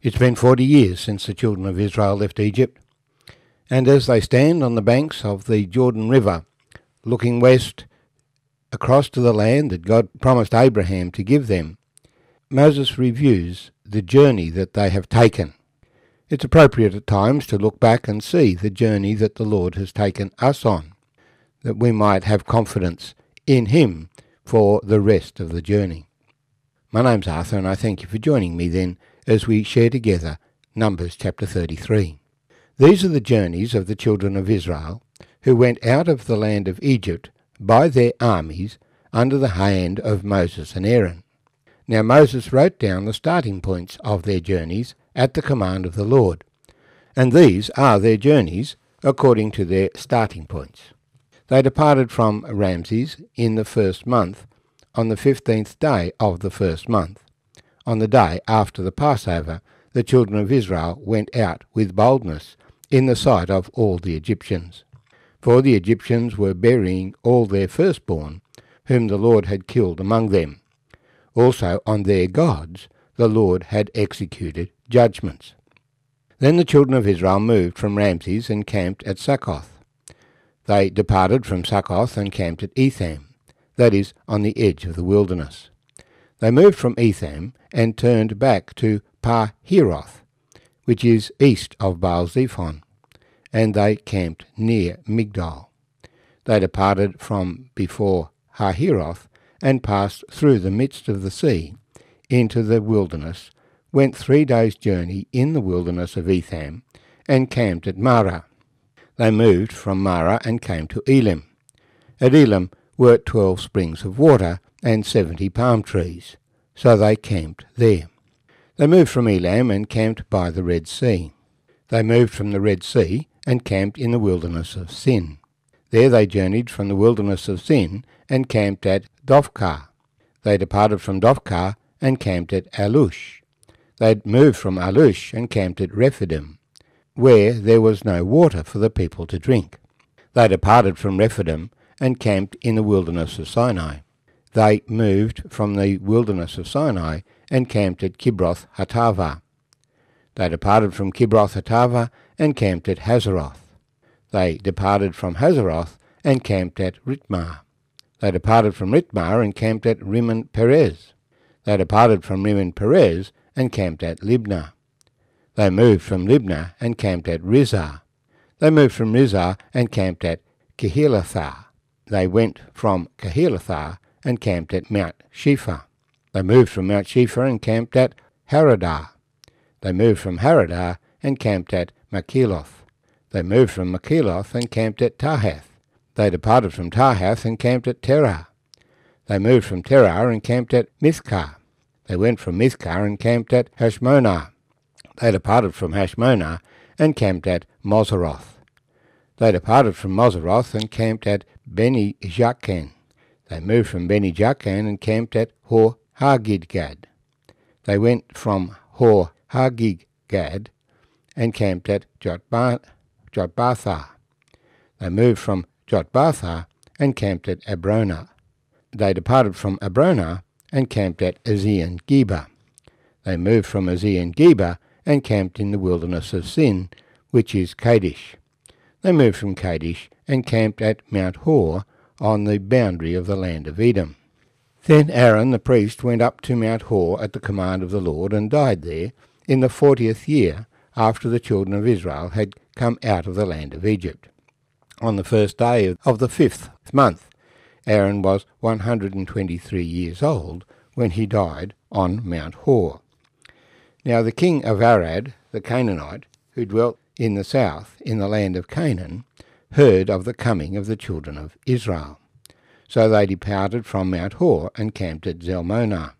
It's been 40 years since the children of Israel left Egypt. And as they stand on the banks of the Jordan River, looking west across to the land that God promised Abraham to give them, Moses reviews the journey that they have taken. It's appropriate at times to look back and see the journey that the Lord has taken us on, that we might have confidence in Him for the rest of the journey. My name's Arthur, and I thank you for joining me then as we share together Numbers chapter 33. These are the journeys of the children of Israel, who went out of the land of Egypt by their armies under the hand of Moses and Aaron. Now Moses wrote down the starting points of their journeys at the command of the Lord, and these are their journeys according to their starting points. They departed from Ramses in the first month, on the fifteenth day of the first month on the day after the Passover, the children of Israel went out with boldness in the sight of all the Egyptians. For the Egyptians were burying all their firstborn, whom the Lord had killed among them. Also on their gods the Lord had executed judgments. Then the children of Israel moved from Ramses and camped at Succoth. They departed from Succoth and camped at Etham, that is, on the edge of the wilderness. They moved from Etham and turned back to Parhiroth, which is east of Baal Zephon, and they camped near Migdol. They departed from before Hahiroth and passed through the midst of the sea into the wilderness, went three days' journey in the wilderness of Etham, and camped at Mara. They moved from Mara and came to Elim. At Elim were twelve springs of water, and 70 palm trees, so they camped there. They moved from Elam and camped by the Red Sea. They moved from the Red Sea and camped in the wilderness of Sin. There they journeyed from the wilderness of Sin and camped at Dovkar. They departed from Dovkar and camped at Alush. They moved from Alush and camped at Rephidim, where there was no water for the people to drink. They departed from Rephidim and camped in the wilderness of Sinai they moved from the wilderness of Sinai and camped at Kibroth Hatava. They departed from Kibroth Hatava and camped at Hazeroth. They departed from Hazeroth and camped at Ritmah. They departed from Ritmah and camped at Rimmon Perez. They departed from Rimmon Perez and camped at Libnah. They moved from Libnah and camped at Rizah. They moved from Rizah and camped at Kehilathar. They went from Kehilathar and camped at Mount Shefa. They moved from Mount Shefa and camped at Haradah. They moved from Haradah and camped at Makiloth. They moved from Makiloth and camped at Tahath. They departed from Tahath and camped at Terah. They moved from Terah and camped at Mizkar. They went from Mizkar and camped at Hashmonah. They departed from Hashmonah and camped at Moseroth. They departed from Moseroth and camped at Beni Jakin. They moved from Beni Jakan and camped at Hor Hagidgad. They went from Hor Hagidgad and camped at Jotba- Jotbatha. They moved from Jotbatha and camped at Abrona. They departed from Abrona and camped at Azian Geba. They moved from Azian Geba and camped in the wilderness of Sin, which is Kadesh. They moved from Kadesh and camped at Mount Hor on the boundary of the land of Edom. Then Aaron the priest went up to Mount Hor at the command of the Lord, and died there in the fortieth year after the children of Israel had come out of the land of Egypt. On the first day of the fifth month, Aaron was 123 years old when he died on Mount Hor. Now the king of Arad, the Canaanite, who dwelt in the south in the land of Canaan, heard of the coming of the children of Israel. So they departed from Mount Hor and camped at Zalmonah.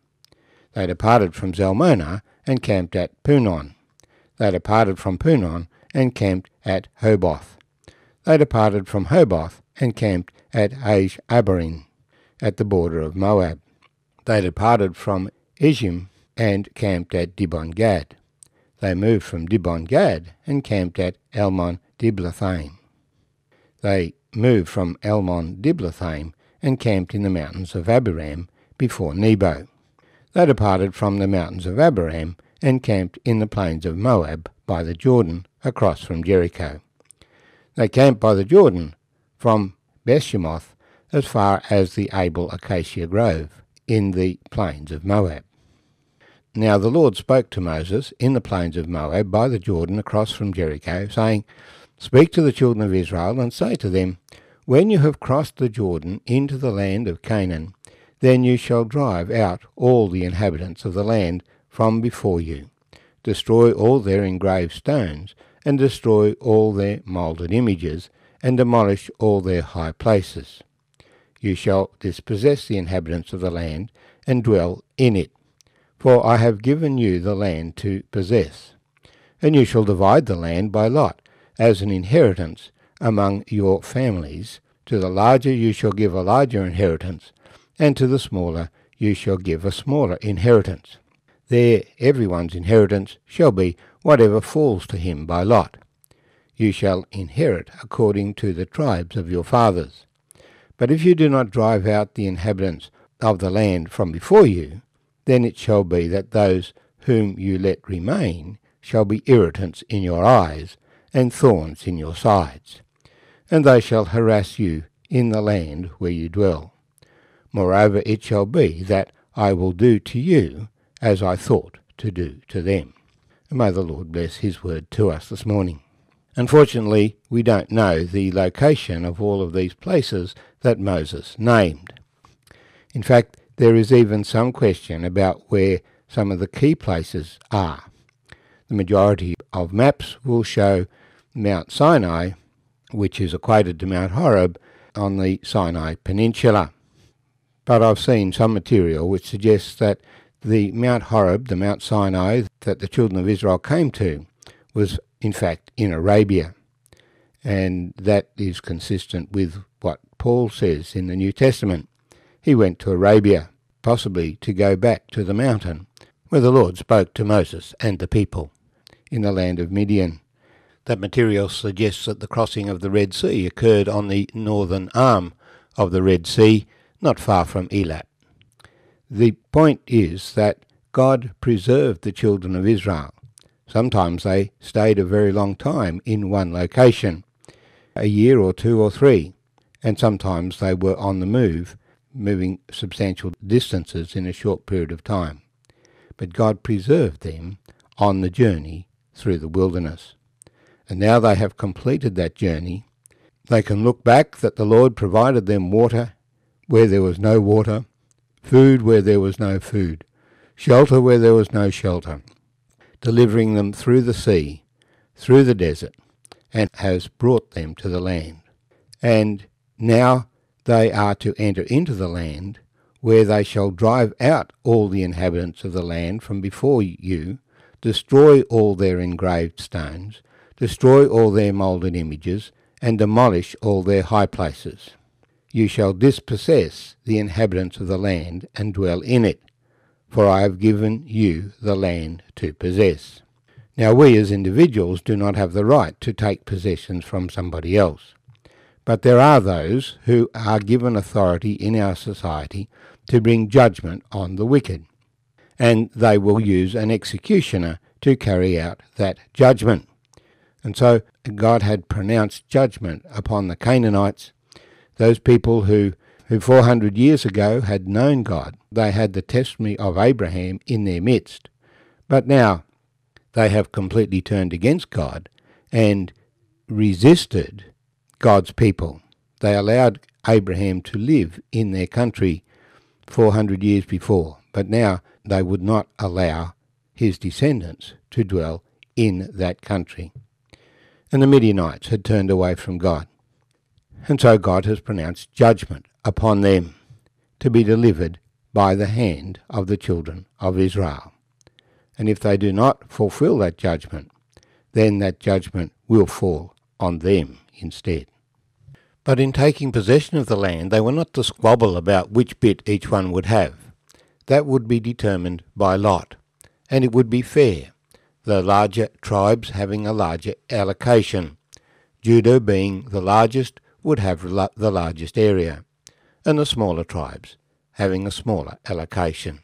They departed from Zalmonah and camped at Punon. They departed from Punon and camped at Hoboth. They departed from Hoboth and camped at Aish Abarim, at the border of Moab. They departed from Ishim and camped at Dibon Gad. They moved from Dibon Gad and camped at Elmon Diblathaim. They moved from Elmon Diblathaim and camped in the mountains of Abiram before Nebo. They departed from the mountains of Abiram and camped in the plains of Moab by the Jordan across from Jericho. They camped by the Jordan from Bethshemoth as far as the Abel Acacia Grove in the plains of Moab. Now the Lord spoke to Moses in the plains of Moab by the Jordan across from Jericho, saying, Speak to the children of Israel, and say to them, When you have crossed the Jordan into the land of Canaan, then you shall drive out all the inhabitants of the land from before you, destroy all their engraved stones, and destroy all their moulded images, and demolish all their high places. You shall dispossess the inhabitants of the land, and dwell in it, for I have given you the land to possess. And you shall divide the land by lot, as an inheritance among your families. To the larger you shall give a larger inheritance, and to the smaller you shall give a smaller inheritance. There everyone's inheritance shall be whatever falls to him by lot. You shall inherit according to the tribes of your fathers. But if you do not drive out the inhabitants of the land from before you, then it shall be that those whom you let remain shall be irritants in your eyes, and thorns in your sides, and they shall harass you in the land where you dwell. Moreover, it shall be that I will do to you as I thought to do to them. And may the Lord bless his word to us this morning. Unfortunately, we don't know the location of all of these places that Moses named. In fact, there is even some question about where some of the key places are. The majority of maps will show Mount Sinai, which is equated to Mount Horeb on the Sinai Peninsula. But I've seen some material which suggests that the Mount Horeb, the Mount Sinai that the children of Israel came to, was in fact in Arabia. And that is consistent with what Paul says in the New Testament. He went to Arabia, possibly to go back to the mountain where the Lord spoke to Moses and the people in the land of Midian. That material suggests that the crossing of the Red Sea occurred on the northern arm of the Red Sea, not far from Elat. The point is that God preserved the children of Israel. Sometimes they stayed a very long time in one location, a year or two or three, and sometimes they were on the move, moving substantial distances in a short period of time. But God preserved them on the journey through the wilderness. And now they have completed that journey. They can look back that the Lord provided them water where there was no water, food where there was no food, shelter where there was no shelter, delivering them through the sea, through the desert, and has brought them to the land. And now they are to enter into the land, where they shall drive out all the inhabitants of the land from before you, destroy all their engraved stones, Destroy all their moulded images, and demolish all their high places. You shall dispossess the inhabitants of the land and dwell in it, for I have given you the land to possess. Now, we as individuals do not have the right to take possessions from somebody else. But there are those who are given authority in our society to bring judgment on the wicked, and they will use an executioner to carry out that judgment. And so God had pronounced judgment upon the Canaanites, those people who, who 400 years ago had known God. They had the testimony of Abraham in their midst. But now they have completely turned against God and resisted God's people. They allowed Abraham to live in their country 400 years before, but now they would not allow his descendants to dwell in that country and the Midianites had turned away from God. And so God has pronounced judgment upon them to be delivered by the hand of the children of Israel. And if they do not fulfill that judgment, then that judgment will fall on them instead. But in taking possession of the land, they were not to squabble about which bit each one would have. That would be determined by lot, and it would be fair the larger tribes having a larger allocation. Judo being the largest would have the largest area, and the smaller tribes having a smaller allocation.